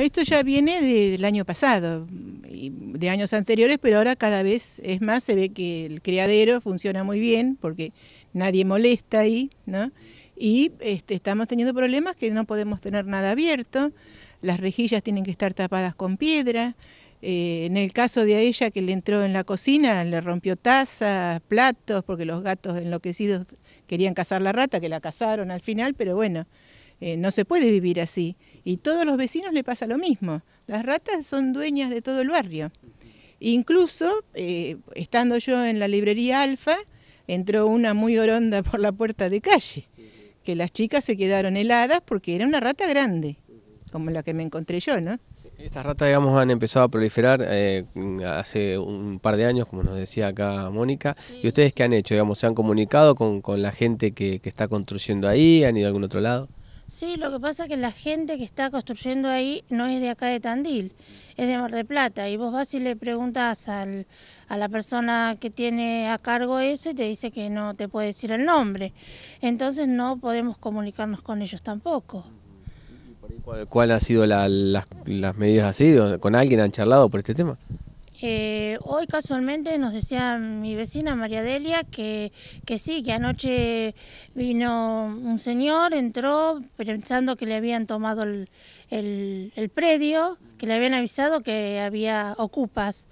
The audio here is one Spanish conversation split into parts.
Esto ya viene del año pasado, de años anteriores, pero ahora cada vez es más, se ve que el criadero funciona muy bien porque nadie molesta ahí, ¿no? Y este, estamos teniendo problemas que no podemos tener nada abierto, las rejillas tienen que estar tapadas con piedra. Eh, en el caso de ella que le entró en la cocina, le rompió tazas, platos, porque los gatos enloquecidos querían cazar la rata, que la cazaron al final, pero bueno, eh, no se puede vivir así. Y todos los vecinos le pasa lo mismo. Las ratas son dueñas de todo el barrio. Incluso, eh, estando yo en la librería Alfa, entró una muy oronda por la puerta de calle, que las chicas se quedaron heladas porque era una rata grande, como la que me encontré yo, ¿no? Estas ratas, digamos, han empezado a proliferar eh, hace un par de años, como nos decía acá Mónica. ¿Y ustedes qué han hecho? Digamos, ¿Se han comunicado con, la gente que, que está construyendo ahí? ¿Han ido a algún otro lado? Sí, lo que pasa es que la gente que está construyendo ahí no es de acá de Tandil, es de Mar de Plata. Y vos vas y le preguntas al, a la persona que tiene a cargo eso y te dice que no te puede decir el nombre. Entonces no podemos comunicarnos con ellos tampoco. ¿Cuáles han ha sido las, las medidas así? ¿Con alguien han charlado por este tema? Eh, hoy casualmente nos decía mi vecina María Delia que, sí, que anoche vino un señor, entró pensando que le habían tomado el, predio, que le habían avisado que había ocupas.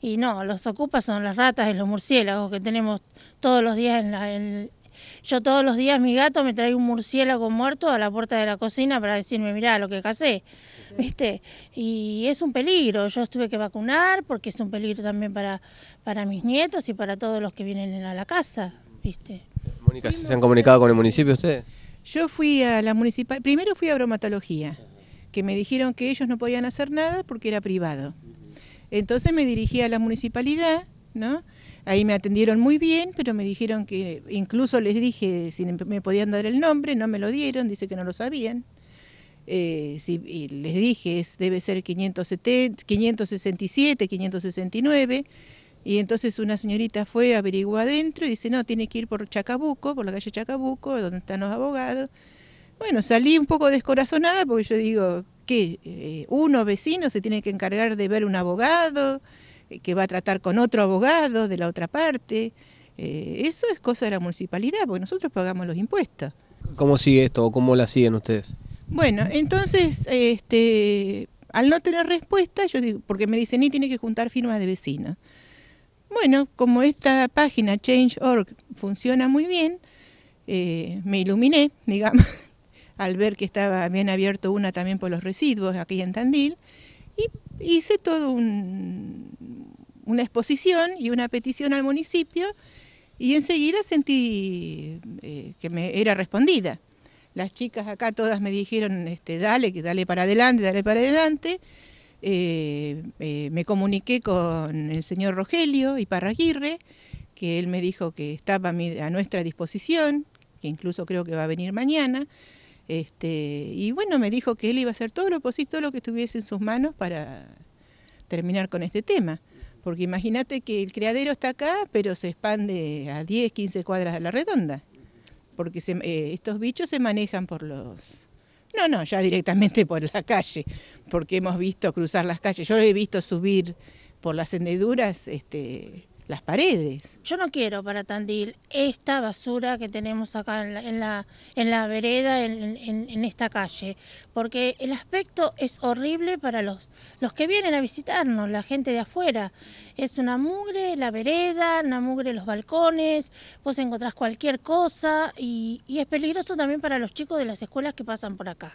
Y no, los ocupas son las ratas y los murciélagos que tenemos todos los días en yo todos los días mi gato me trae un murciélago muerto a la puerta de la cocina para decirme, mirá lo que casé. ¿viste? Y es un peligro, yo estuve que vacunar porque es un peligro también para, para mis nietos y para todos los que vienen a la casa, ¿viste? Mónica, ¿se, han comunicado con el municipio ustedes? Yo fui a la municipal, primero fui a bromatología, que me dijeron que ellos no podían hacer nada porque era privado. Entonces me dirigí a la municipalidad, ¿no? Ahí me atendieron muy bien, pero me dijeron que, incluso les dije si me podían dar el nombre, no me lo dieron, dice que no lo sabían. Eh, si, les dije, debe ser 570, 567, 569. Y entonces una señorita fue, averiguó adentro y dice, no, tiene que ir por Chacabuco, por la calle Chacabuco, donde están los abogados. Bueno, salí un poco descorazonada porque yo digo, que eh, uno vecino se tiene que encargar de ver un abogado eh, que va a tratar con otro abogado de la otra parte. eso es cosa de la municipalidad, porque nosotros pagamos los impuestos. ¿Cómo sigue esto o cómo la siguen ustedes? Bueno, entonces, este, al no tener respuesta, yo porque me dicen, ni tiene que juntar firmas de vecinos. Bueno, como esta página Change.org funciona muy bien, eh, me iluminé, digamos, al ver que estaba bien abierto una también por los residuos aquí en Tandil, y hice toda una exposición y una petición al municipio, y enseguida sentí eh, que me era respondida. Las chicas acá todas me dijeron, este, dale, que dale para adelante, dale para adelante. Eh, eh, me comuniqué con el señor Rogelio y Iparraguirre, que él me dijo que estaba a, nuestra disposición, que incluso creo que va a venir mañana. Este, y bueno, me dijo que él iba a hacer todo lo posible, todo lo que estuviese en sus manos para terminar con este tema. Porque imagínate que el criadero está acá, pero se expande a 10, 15 cuadras a la redonda porque se, eh, estos bichos se manejan por los... No, no, ya directamente por la calle, porque hemos visto cruzar las calles. Yo lo he visto subir por las hendeduras este, las paredes. Yo no quiero para Tandil esta basura que tenemos acá en la, en la, vereda, en, esta calle, porque el aspecto es horrible para los, los que vienen a visitarnos, la gente de afuera. Es una mugre la vereda, una mugre los balcones, vos encontrás cualquier cosa y es peligroso también para los chicos de las escuelas que pasan por acá.